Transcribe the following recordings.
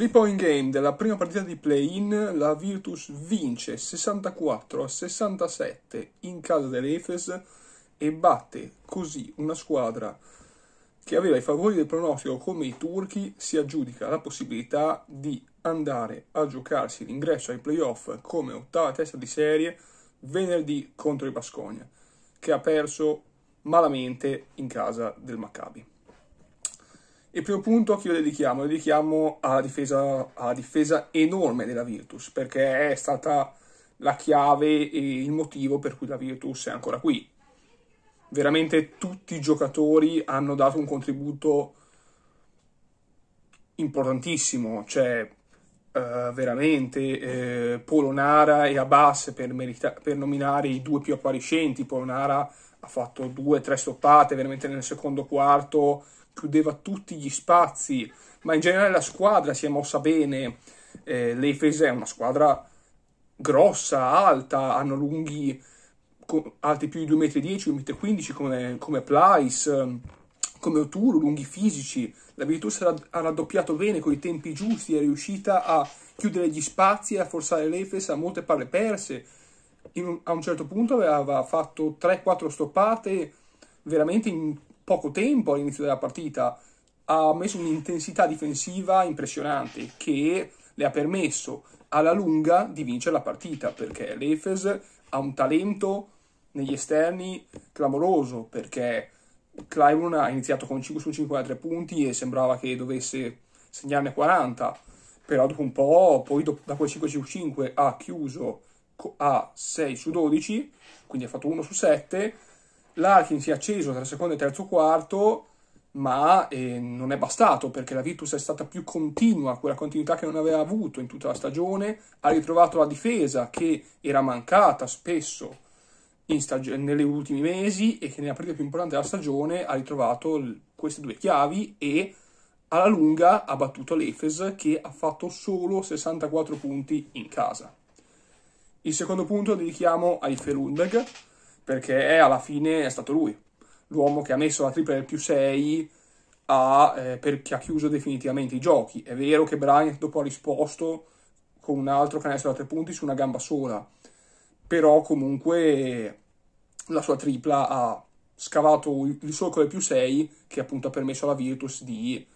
Three point game della prima partita di play-in, la Virtus vince 64 a 67 in casa dell'Efes e batte così una squadra che aveva i favori del pronostico come i turchi, si aggiudica la possibilità di andare a giocarsi l'ingresso ai playoff come ottava testa di serie venerdì contro il Basconia, che ha perso malamente in casa del Maccabi. Il primo punto a chi lo dedichiamo, lo dedichiamo alla difesa, alla difesa enorme della Virtus, perché è stata la chiave e il motivo per cui la Virtus è ancora qui. Veramente tutti i giocatori hanno dato un contributo importantissimo, cioè uh, veramente uh, Polonara e Abbas per, merita- per, nominare i due più appariscenti, Polonara ha fatto due, tre stoppate veramente nel secondo quarto, chiudeva tutti gli spazi, ma in generale la squadra si è mossa bene. Eh, L'Efes è una squadra grossa, alta, hanno lunghi alti più di 2,10 m, 1,15 m come, come Plyce, ehm, come Oturu, lunghi fisici. La Virtus ha raddoppiato bene con i tempi giusti, è riuscita a chiudere gli spazi, a forzare l'Efes a molte palle perse. In, a un certo punto aveva fatto 3-4 stoppate veramente in poco tempo all'inizio della partita, ha messo un'intensità difensiva impressionante che le ha permesso alla lunga di vincere la partita perché l'Efes ha un talento negli esterni clamoroso perché Clyburn ha iniziato con 5 su 5 da 3 punti e sembrava che dovesse segnarne 40 però dopo un po' poi dopo, da quel 5 su 5 ha chiuso a 6 su 12 quindi ha fatto 1 su 7 l'Arkin si è acceso tra secondo e terzo quarto, ma eh, non è bastato perché la Virtus è stata più continua, quella continuità che non aveva avuto in tutta la stagione, ha ritrovato la difesa che era mancata spesso stag- negli ultimi mesi e che nella partita più importante della stagione ha ritrovato l- queste due chiavi e alla lunga ha battuto l'Efes che ha fatto solo 64 punti in casa. Il secondo punto lo dedichiamo ai Felundberg perché alla fine è stato lui, l'uomo che ha messo la tripla del più 6 a, eh, per, che ha chiuso definitivamente i giochi. È vero che Bryant dopo ha risposto con un altro canestro da tre punti su una gamba sola, però comunque la sua tripla ha scavato il solco del più 6 che appunto ha permesso alla Virtus di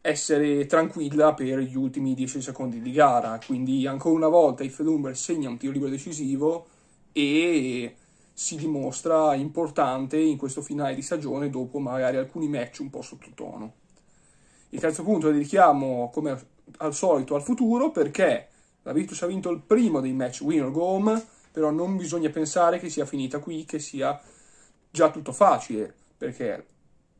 essere tranquilla per gli ultimi 10 secondi di gara. Quindi ancora una volta il Lumber segna un tiro libero decisivo e si dimostra importante in questo finale di stagione dopo magari alcuni match un po' sottotono. Il terzo punto lo dedichiamo come al solito al futuro perché la Virtus ha vinto il primo dei match win or go home, però non bisogna pensare che sia finita qui, che sia già tutto facile, perché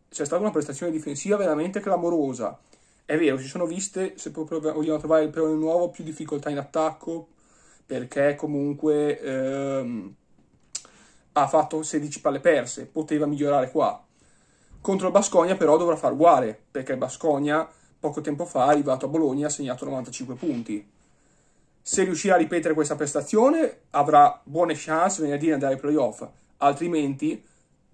c'è stata una prestazione difensiva veramente clamorosa. È vero, si sono viste, se proprio vogliamo trovare il perone nuovo, più difficoltà in attacco, perché comunque... Ehm, ha fatto 16 palle perse, poteva migliorare qua. Contro il Bascogna però dovrà far uguale, perché il Bascogna poco tempo fa è arrivato a Bologna e ha segnato 95 punti. Se riuscirà a ripetere questa prestazione avrà buone chance venerdì di andare ai playoff, altrimenti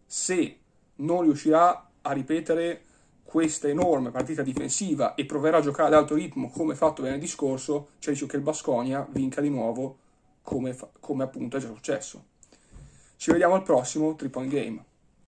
se non riuscirà a ripetere questa enorme partita difensiva e proverà a giocare ad alto ritmo come fatto venerdì scorso, c'è il rischio che il Bascogna vinca di nuovo come, come appunto è già successo. Ci vediamo al prossimo Triple Game.